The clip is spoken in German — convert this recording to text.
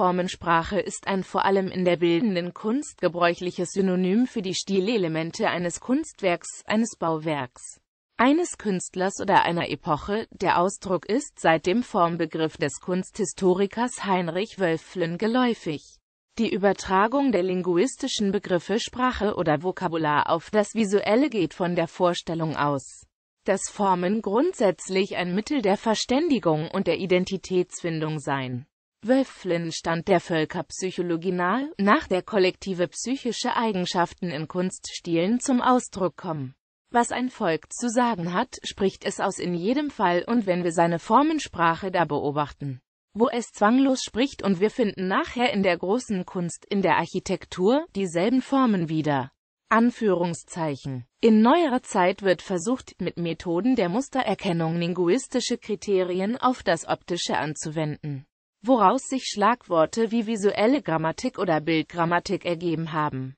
Formensprache ist ein vor allem in der bildenden Kunst gebräuchliches Synonym für die Stilelemente eines Kunstwerks, eines Bauwerks, eines Künstlers oder einer Epoche. Der Ausdruck ist seit dem Formbegriff des Kunsthistorikers Heinrich Wölfflin geläufig. Die Übertragung der linguistischen Begriffe Sprache oder Vokabular auf das Visuelle geht von der Vorstellung aus, dass Formen grundsätzlich ein Mittel der Verständigung und der Identitätsfindung seien. Wölfflin stand der Völkerpsychologie nahe, nach der kollektive psychische Eigenschaften in Kunststilen zum Ausdruck kommen. Was ein Volk zu sagen hat, spricht es aus in jedem Fall und wenn wir seine Formensprache da beobachten, wo es zwanglos spricht und wir finden nachher in der großen Kunst, in der Architektur, dieselben Formen wieder. Anführungszeichen. In neuerer Zeit wird versucht, mit Methoden der Mustererkennung linguistische Kriterien auf das Optische anzuwenden woraus sich Schlagworte wie visuelle Grammatik oder Bildgrammatik ergeben haben.